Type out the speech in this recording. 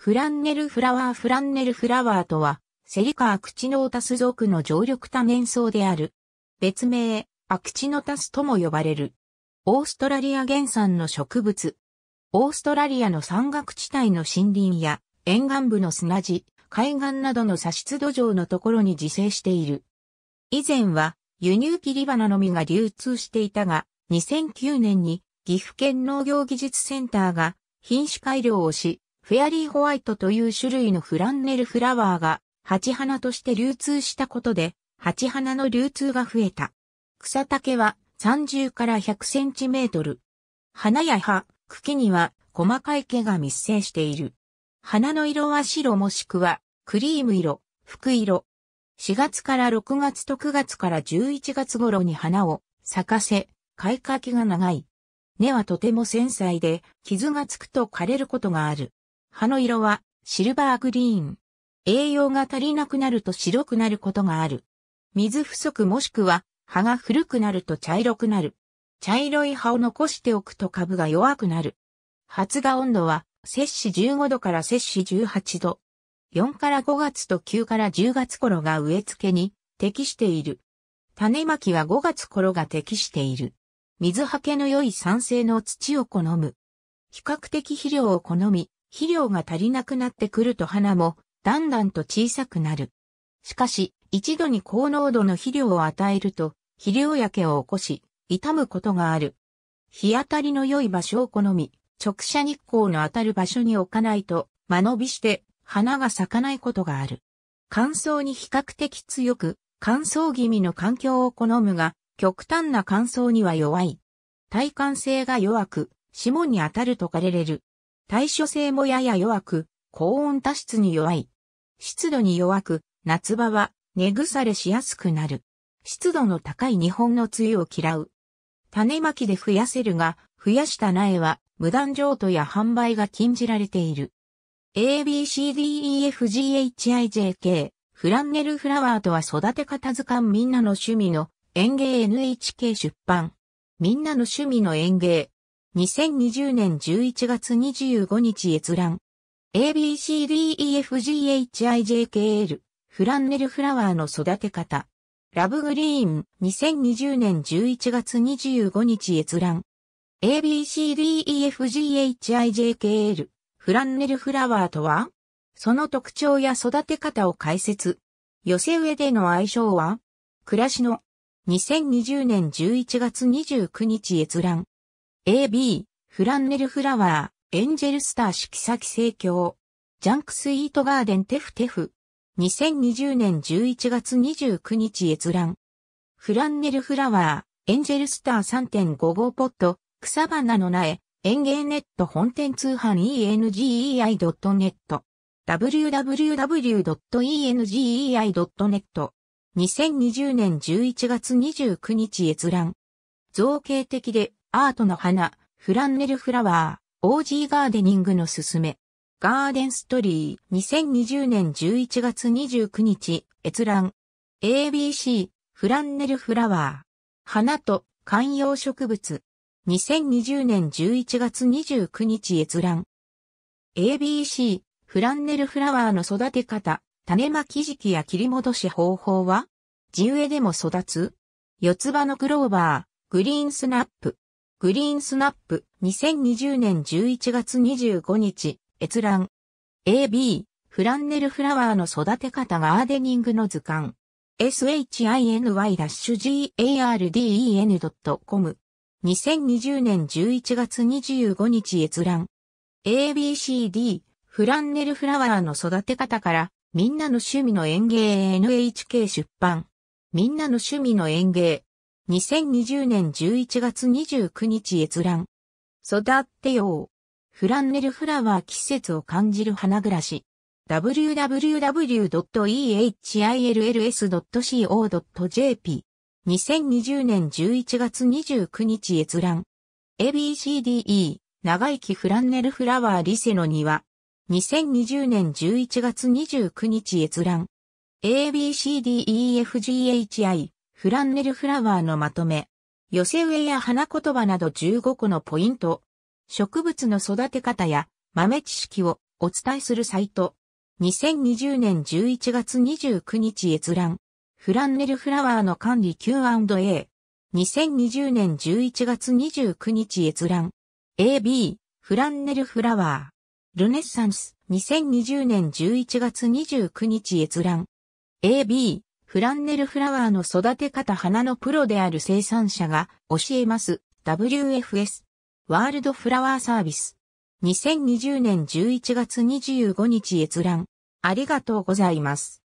フランネルフラワーフランネルフラワーとは、セリカアクチノータス属の常緑多年草である。別名、アクチノタスとも呼ばれる。オーストラリア原産の植物。オーストラリアの山岳地帯の森林や沿岸部の砂地、海岸などの砂質土壌のところに自生している。以前は輸入切り花のみが流通していたが、2009年に岐阜県農業技術センターが品種改良をし、フェアリーホワイトという種類のフランネルフラワーが、鉢花として流通したことで、鉢花の流通が増えた。草丈は30から100センチメートル。花や葉、茎には細かい毛が密生している。花の色は白もしくはクリーム色、服色。4月から6月と9月から11月頃に花を咲かせ、開花期が長い。根はとても繊細で、傷がつくと枯れることがある。葉の色はシルバーグリーン。栄養が足りなくなると白くなることがある。水不足もしくは葉が古くなると茶色くなる。茶色い葉を残しておくと株が弱くなる。発芽温度は摂氏15度から摂氏18度。4から5月と9から10月頃が植え付けに適している。種まきは5月頃が適している。水はけの良い酸性の土を好む。比較的肥料を好み、肥料が足りなくなってくると花もだんだんと小さくなる。しかし、一度に高濃度の肥料を与えると、肥料焼けを起こし、傷むことがある。日当たりの良い場所を好み、直射日光の当たる場所に置かないと、間延びして花が咲かないことがある。乾燥に比較的強く、乾燥気味の環境を好むが、極端な乾燥には弱い。体感性が弱く、霜に当たると枯れれる。対処性もやや弱く、高温多湿に弱い。湿度に弱く、夏場は根腐れしやすくなる。湿度の高い日本の梅雨を嫌う。種まきで増やせるが、増やした苗は無断譲渡や販売が禁じられている。ABCDEFGHIJK フランネルフラワーとは育て方図鑑みんなの趣味の園芸 NHK 出版。みんなの趣味の園芸2020年11月25日閲覧。ABCDEFGHIJKL、フランネルフラワーの育て方。ラブグリーン、2020年11月25日閲覧。ABCDEFGHIJKL、フランネルフラワーとはその特徴や育て方を解説。寄せ植えでの相性は暮らしの2020年11月29日閲覧。AB、フランネルフラワー、エンジェルスター色先盛況。ジャンクスイートガーデンテフテフ。2020年11月29日閲覧。フランネルフラワー、エンジェルスター3.55ポット、草花の苗、園芸ネット本店通販 engei.net。www.engei.net。2020年11月29日閲覧。造形的でアートの花、フランネルフラワー、オージーガーデニングのすすめ。ガーデンストリー、2020年11月29日、閲覧。ABC、フランネルフラワー。花と観葉植物。2020年11月29日閲覧。ABC、フランネルフラワーの育て方、種まき時期や切り戻し方法は地植えでも育つ四つ葉のクローバー、グリーンスナップ。グリーンスナップ、2020年11月25日、閲覧。AB、フランネルフラワーの育て方ガーデニングの図鑑。shiny-garden.com。2020年11月25日閲覧。ABCD、フランネルフラワーの育て方から、みんなの趣味の園芸 NHK 出版。みんなの趣味の園芸。2020年11月29日閲覧。育ってよう。フランネルフラワー季節を感じる花暮らし。www.ehills.co.jp 2020年11月29日閲覧。ABCDE 長生きフランネルフラワーリセの庭。2020年11月29日閲覧。ABCDEFGHI フランネルフラワーのまとめ、寄せ植えや花言葉など15個のポイント、植物の育て方や豆知識をお伝えするサイト、2020年11月29日閲覧、フランネルフラワーの管理 Q&A、2020年11月29日閲覧、AB、フランネルフラワー、ルネッサンス、2020年11月29日閲覧、AB、フランネルフラワーの育て方花のプロである生産者が教えます WFS ワールドフラワーサービス2020年11月25日閲覧ありがとうございます。